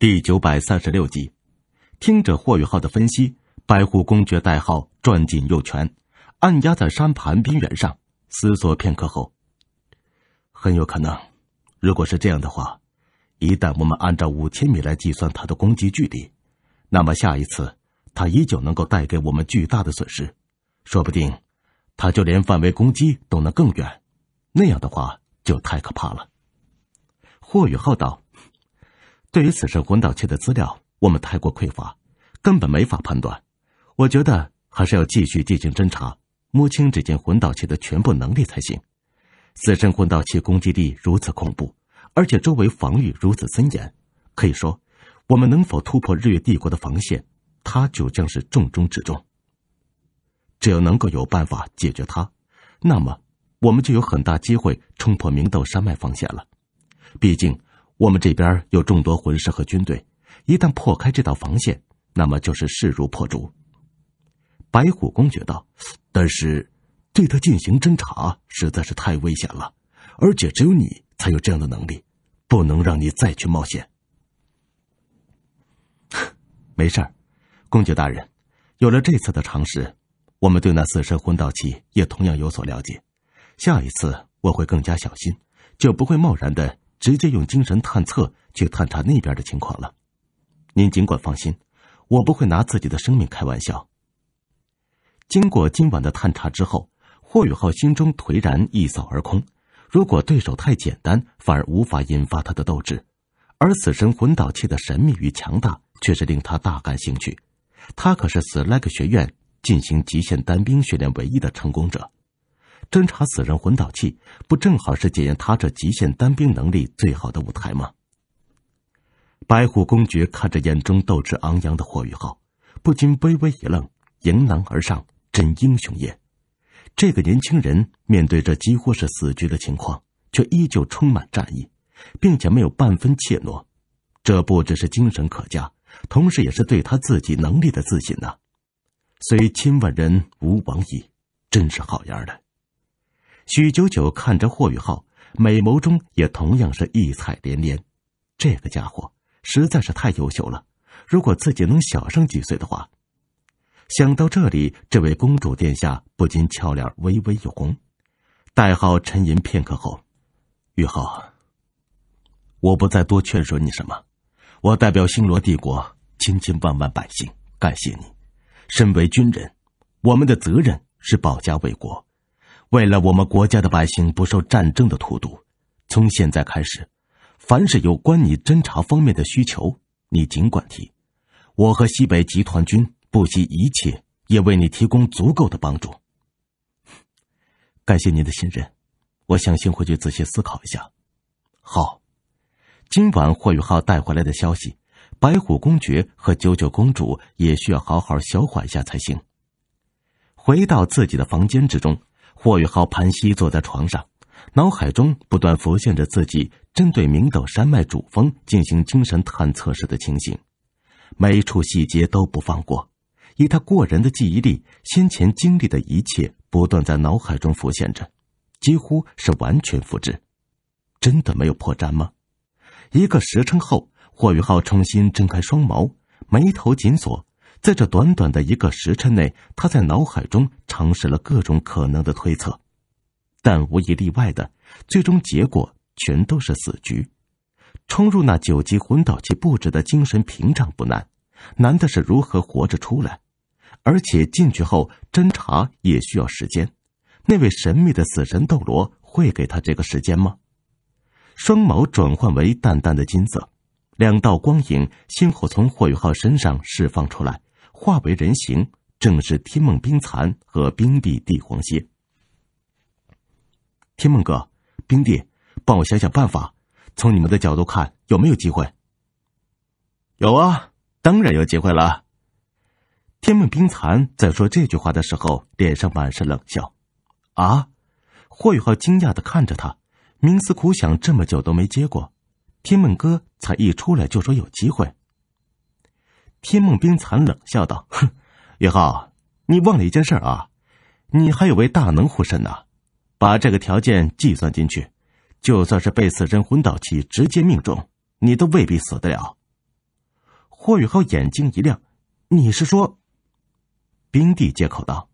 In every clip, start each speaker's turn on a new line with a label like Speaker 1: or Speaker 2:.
Speaker 1: 第九百三十六集，听着霍宇浩的分析，白虎公爵代号转紧右拳，按压在山盘边缘上，思索片刻后，很有可能，如果是这样的话，一旦我们按照五千米来计算它的攻击距离，那么下一次它依旧能够带给我们巨大的损失，说不定，它就连范围攻击都能更远，那样的话就太可怕了。霍宇浩道。对于死神魂导器的资料，我们太过匮乏，根本没法判断。我觉得还是要继续进行侦查，摸清这件魂导器的全部能力才行。死神魂导器攻击力如此恐怖，而且周围防御如此森严，可以说，我们能否突破日月帝国的防线，它就将是重中之重。只要能够有办法解决它，那么我们就有很大机会冲破明斗山脉防线了。毕竟。我们这边有众多魂师和军队，一旦破开这道防线，那么就是势如破竹。白虎公爵道：“但是，对他进行侦查实在是太危险了，而且只有你才有这样的能力，不能让你再去冒险。”没事儿，公爵大人，有了这次的尝试，我们对那死神魂导器也同样有所了解，下一次我会更加小心，就不会贸然的。直接用精神探测去探查那边的情况了，您尽管放心，我不会拿自己的生命开玩笑。经过今晚的探查之后，霍宇浩心中颓然一扫而空。如果对手太简单，反而无法引发他的斗志，而死神魂导器的神秘与强大却是令他大感兴趣。他可是死莱克学院进行极限单兵训练唯一的成功者。侦查死人魂导器，不正好是检验他这极限单兵能力最好的舞台吗？白虎公爵看着眼中斗志昂扬的霍雨浩，不禁微微一愣：“迎难而上，真英雄也！”这个年轻人面对这几乎是死局的情况，却依旧充满战意，并且没有半分怯懦。这不只是精神可嘉，同时也是对他自己能力的自信呢。虽千万人吾往矣，真是好样的！许九九看着霍雨浩，美眸中也同样是异彩连连。这个家伙实在是太优秀了，如果自己能小上几岁的话，想到这里，这位公主殿下不禁俏脸微微一红。代号沉吟片刻后，雨浩，我不再多劝说你什么。我代表星罗帝国千千万万百姓，感谢你。身为军人，我们的责任是保家卫国。为了我们国家的百姓不受战争的荼毒，从现在开始，凡是有关你侦查方面的需求，你尽管提，我和西北集团军不惜一切也为你提供足够的帮助。感谢您的信任，我相信回去仔细思考一下。好，今晚霍宇浩带回来的消息，白虎公爵和九九公主也需要好好消化一下才行。回到自己的房间之中。霍雨浩盘膝坐在床上，脑海中不断浮现着自己针对明斗山脉主峰进行精神探测时的情形，每一处细节都不放过。以他过人的记忆力，先前经历的一切不断在脑海中浮现着，几乎是完全复制。真的没有破绽吗？一个时辰后，霍雨浩重新睁开双眸，眉头紧锁。在这短短的一个时辰内，他在脑海中尝试了各种可能的推测，但无一例外的，最终结果全都是死局。冲入那九级魂导器布置的精神屏障不难，难的是如何活着出来，而且进去后侦查也需要时间。那位神秘的死神斗罗会给他这个时间吗？双眸转换为淡淡的金色，两道光影先后从霍雨浩身上释放出来。化为人形，正是天梦冰蚕和冰帝帝皇蝎。天梦哥，冰帝，帮我想想办法，从你们的角度看，有没有机会？有啊，当然有机会了。天梦冰蚕在说这句话的时候，脸上满是冷笑。啊，霍雨浩惊讶的看着他，冥思苦想这么久都没结果，天梦哥才一出来就说有机会。天梦冰蚕冷笑道：“哼，宇浩，你忘了一件事啊，你还有位大能护身呢，把这个条件计算进去，就算是被四真魂导器直接命中，你都未必死得了。”霍宇浩眼睛一亮：“你是说？”冰帝接口道：“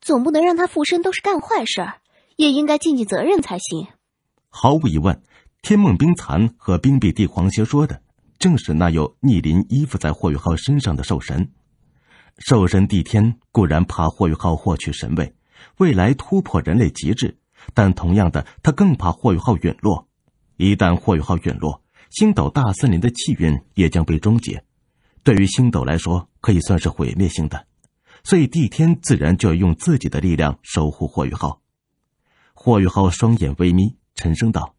Speaker 1: 总不能让他附身都是干坏事儿，也应该尽尽责任才行。”毫无疑问，天梦冰蚕和冰帝帝皇蝎说的。正是那有逆鳞依附在霍雨浩身上的兽神，兽神帝天固然怕霍雨浩获取神位，未来突破人类极致，但同样的，他更怕霍雨浩陨落。一旦霍雨浩陨落，星斗大森林的气运也将被终结，对于星斗来说，可以算是毁灭性的。所以，帝天自然就要用自己的力量守护霍雨浩。霍雨浩双眼微眯，沉声道：“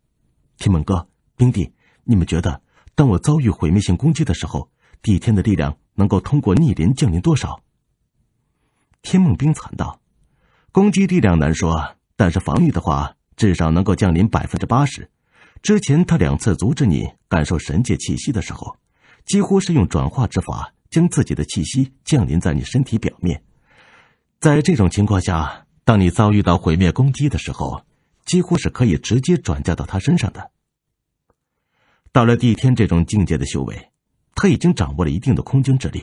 Speaker 1: 天门哥，冰帝，你们觉得？”当我遭遇毁灭性攻击的时候，帝天的力量能够通过逆鳞降临多少？天梦冰蚕道，攻击力量难说，但是防御的话，至少能够降临百分之八十。之前他两次阻止你感受神界气息的时候，几乎是用转化之法将自己的气息降临在你身体表面。在这种情况下，当你遭遇到毁灭攻击的时候，几乎是可以直接转嫁到他身上的。到了地天这种境界的修为，他已经掌握了一定的空间之力。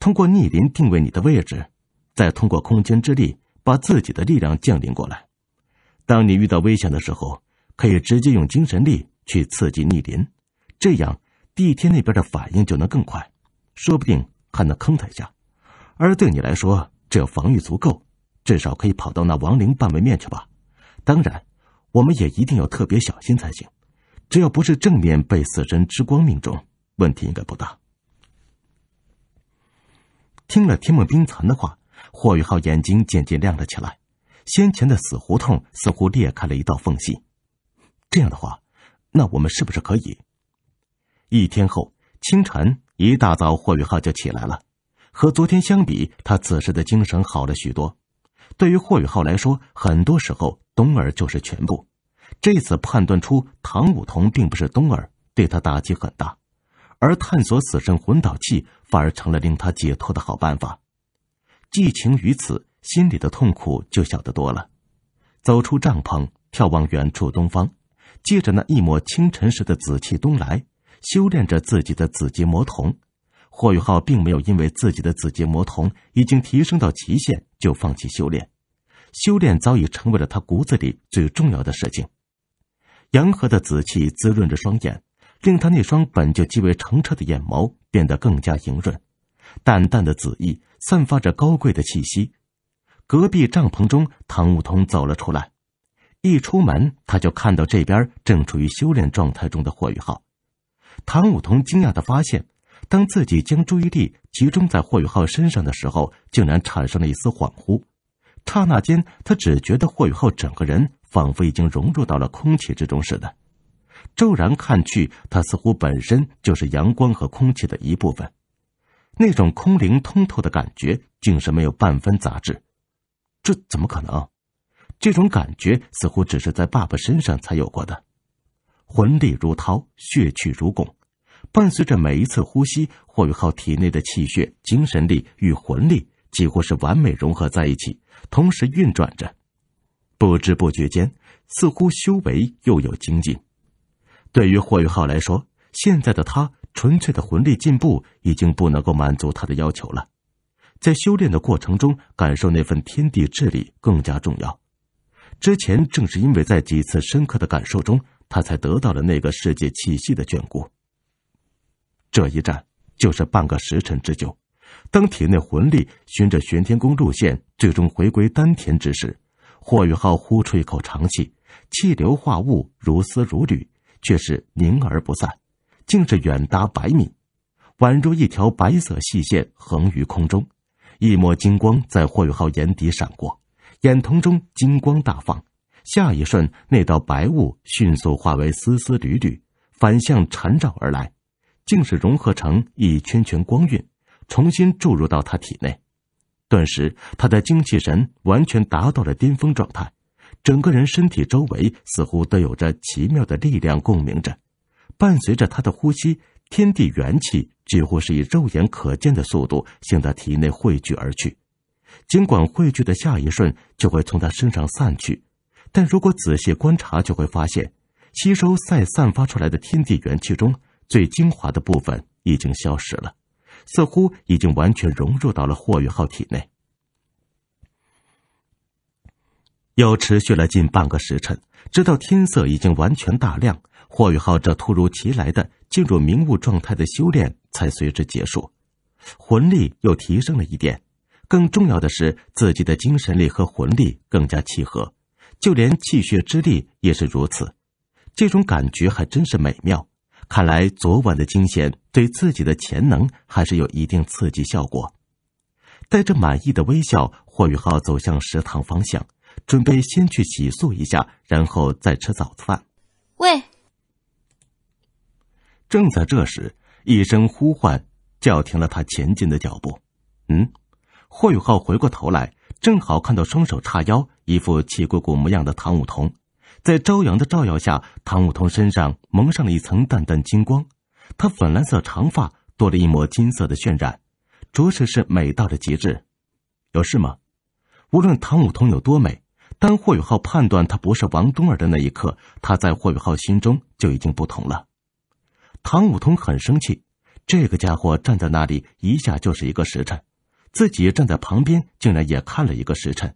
Speaker 1: 通过逆鳞定位你的位置，再通过空间之力把自己的力量降临过来。当你遇到危险的时候，可以直接用精神力去刺激逆鳞，这样地天那边的反应就能更快，说不定还能坑他一下。而对你来说，只要防御足够，至少可以跑到那亡灵半位面去吧。当然，我们也一定要特别小心才行。只要不是正面被死神之光命中，问题应该不大。听了天梦冰蚕的话，霍宇浩眼睛渐渐亮了起来，先前的死胡同似乎裂开了一道缝隙。这样的话，那我们是不是可以？一天后清晨一大早，霍宇浩就起来了。和昨天相比，他此时的精神好了许多。对于霍宇浩来说，很多时候冬儿就是全部。这次判断出唐舞桐并不是冬儿，对他打击很大，而探索死神魂导器反而成了令他解脱的好办法。寄情于此，心里的痛苦就小得多了。走出帐篷，眺望远处东方，借着那一抹清晨时的紫气东来，修炼着自己的紫极魔瞳。霍雨浩并没有因为自己的紫极魔瞳已经提升到极限就放弃修炼，修炼早已成为了他骨子里最重要的事情。洋河的紫气滋润着双眼，令他那双本就极为澄澈的眼眸变得更加莹润。淡淡的紫意散发着高贵的气息。隔壁帐篷中，唐舞通走了出来。一出门，他就看到这边正处于修炼状态中的霍雨浩。唐舞通惊讶的发现，当自己将注意力集中在霍雨浩身上的时候，竟然产生了一丝恍惚。刹那间，他只觉得霍雨浩整个人……仿佛已经融入到了空气之中似的，骤然看去，它似乎本身就是阳光和空气的一部分。那种空灵通透的感觉竟是没有半分杂质，这怎么可能？这种感觉似乎只是在爸爸身上才有过的。魂力如涛，血气如拱，伴随着每一次呼吸，霍宇浩体内的气血、精神力与魂力几乎是完美融合在一起，同时运转着。不知不觉间，似乎修为又有精进。对于霍雨浩来说，现在的他纯粹的魂力进步已经不能够满足他的要求了。在修炼的过程中，感受那份天地之力更加重要。之前正是因为在几次深刻的感受中，他才得到了那个世界气息的眷顾。这一战就是半个时辰之久，当体内魂力循着玄天宫路线最终回归丹田之时。霍雨浩呼出一口长气，气流化雾如丝如缕，却是凝而不散，竟是远达百米，宛如一条白色细线横于空中。一抹金光在霍雨浩眼底闪过，眼瞳中金光大放。下一瞬，那道白雾迅速化为丝丝缕缕，反向缠绕而来，竟是融合成一圈圈光晕，重新注入到他体内。顿时，他的精气神完全达到了巅峰状态，整个人身体周围似乎都有着奇妙的力量共鸣着，伴随着他的呼吸，天地元气几乎是以肉眼可见的速度向他体内汇聚而去。尽管汇聚的下一瞬就会从他身上散去，但如果仔细观察，就会发现，吸收再散发出来的天地元气中最精华的部分已经消失了。似乎已经完全融入到了霍雨浩体内，又持续了近半个时辰，直到天色已经完全大亮，霍雨浩这突如其来的进入明悟状态的修炼才随之结束，魂力又提升了一点，更重要的是自己的精神力和魂力更加契合，就连气血之力也是如此，这种感觉还真是美妙。看来昨晚的惊险对自己的潜能还是有一定刺激效果。带着满意的微笑，霍宇浩走向食堂方向，准备先去洗漱一下，然后再吃早饭。喂！正在这时，一声呼唤叫停了他前进的脚步。嗯，霍宇浩回过头来，正好看到双手叉腰、一副气鼓鼓模样的唐舞桐。在朝阳的照耀下，唐舞桐身上蒙上了一层淡淡金光，她粉蓝色长发多了一抹金色的渲染，着实是美到了极致。有事吗？无论唐舞桐有多美，当霍雨浩判断她不是王冬儿的那一刻，他在霍雨浩心中就已经不同了。唐舞桐很生气，这个家伙站在那里一下就是一个时辰，自己站在旁边竟然也看了一个时辰，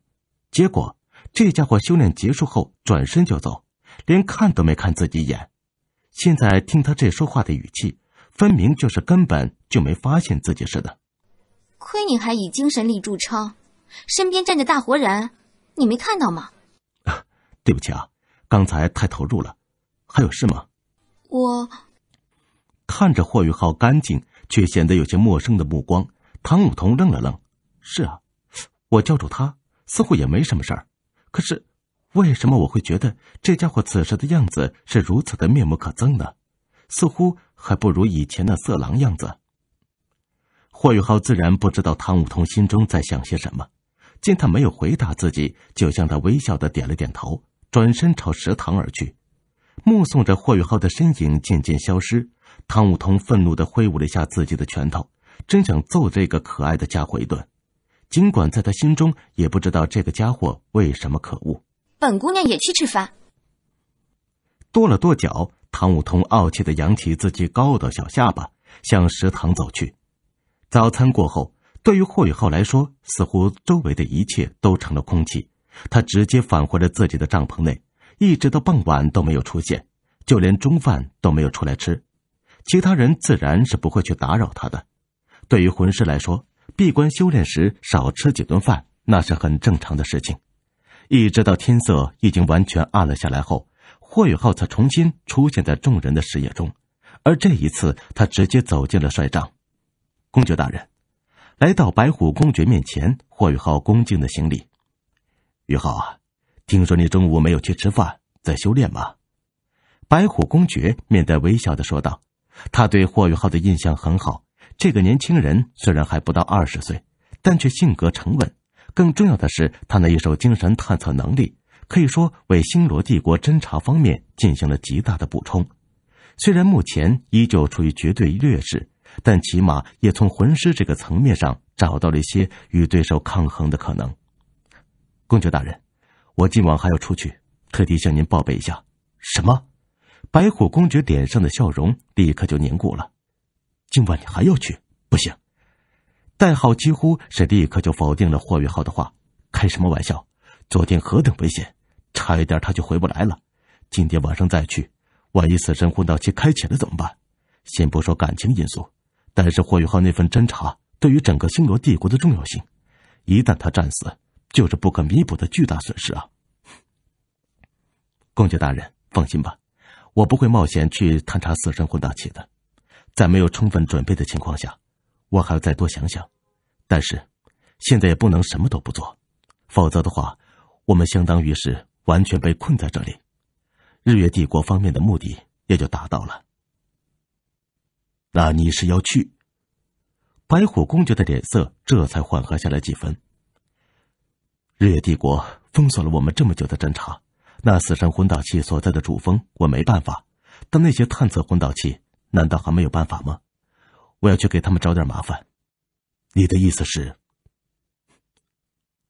Speaker 1: 结果。这家伙修炼结束后转身就走，连看都没看自己一眼。现在听他这说话的语气，分明就是根本就没发现自己似的。亏你还以精神力著称，身边站着大活人，你没看到吗？对不起啊，刚才太投入了。还有事吗？我看着霍宇浩干净却显得有些陌生的目光，唐舞桐愣了愣。是啊，我叫住他，似乎也没什么事儿。可是，为什么我会觉得这家伙此时的样子是如此的面目可憎呢？似乎还不如以前的色狼样子。霍宇浩自然不知道汤武通心中在想些什么，见他没有回答自己，就向他微笑的点了点头，转身朝食堂而去。目送着霍宇浩的身影渐渐消失，汤武通愤怒的挥舞了一下自己的拳头，真想揍这个可爱的家伙一顿。尽管在他心中也不知道这个家伙为什么可恶，本姑娘也去吃饭。跺了跺脚，唐舞桐傲气的扬起自己高傲的小下巴，向食堂走去。早餐过后，对于霍雨浩来说，似乎周围的一切都成了空气。他直接返回了自己的帐篷内，一直到傍晚都没有出现，就连中饭都没有出来吃。其他人自然是不会去打扰他的。对于魂师来说。闭关修炼时少吃几顿饭，那是很正常的事情。一直到天色已经完全暗了下来后，霍雨浩才重新出现在众人的视野中。而这一次，他直接走进了帅帐。公爵大人，来到白虎公爵面前，霍雨浩恭敬的行礼。雨浩啊，听说你中午没有去吃饭，在修炼吗？白虎公爵面带微笑的说道，他对霍雨浩的印象很好。这个年轻人虽然还不到二十岁，但却性格沉稳。更重要的是，他那一手精神探测能力，可以说为星罗帝国侦查方面进行了极大的补充。虽然目前依旧处于绝对劣势，但起码也从魂师这个层面上找到了一些与对手抗衡的可能。公爵大人，我今晚还要出去，特地向您报备一下。什么？白虎公爵脸上的笑容立刻就凝固了。今晚你还要去？不行！代号几乎是立刻就否定了霍雨浩的话。开什么玩笑？昨天何等危险，差一点他就回不来了。今天晚上再去，万一死神混倒期开启了怎么办？先不说感情因素，但是霍雨浩那份侦查对于整个星罗帝国的重要性，一旦他战死，就是不可弥补的巨大损失啊！公爵大人，放心吧，我不会冒险去探查死神混导器的。在没有充分准备的情况下，我还要再多想想。但是，现在也不能什么都不做，否则的话，我们相当于是完全被困在这里，日月帝国方面的目的也就达到了。那你是要去？白虎公爵的脸色这才缓和下来几分。日月帝国封锁了我们这么久的侦查，那死神魂导器所在的主峰我没办法，但那些探测魂导器……难道还没有办法吗？我要去给他们找点麻烦。你的意思是？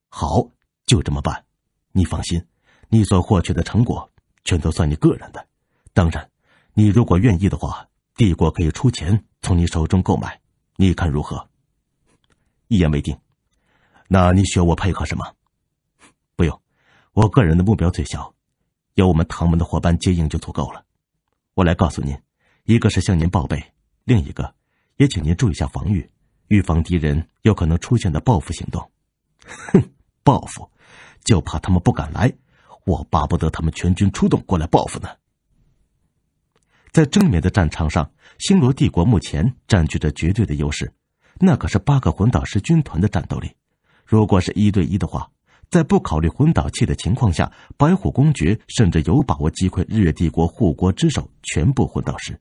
Speaker 1: 好，就这么办。你放心，你所获取的成果全都算你个人的。当然，你如果愿意的话，帝国可以出钱从你手中购买，你看如何？一言为定。那你需要我配合什么？不用，我个人的目标最小，有我们唐门的伙伴接应就足够了。我来告诉您。一个是向您报备，另一个也请您注意一下防御，预防敌人有可能出现的报复行动。哼，报复，就怕他们不敢来，我巴不得他们全军出动过来报复呢。在正面的战场上，星罗帝国目前占据着绝对的优势，那可是八个魂导师军团的战斗力。如果是一对一的话，在不考虑魂导器的情况下，白虎公爵甚至有把握击溃日月帝国护国之首全部魂导师。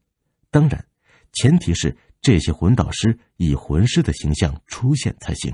Speaker 1: 当然，前提是这些魂导师以魂师的形象出现才行。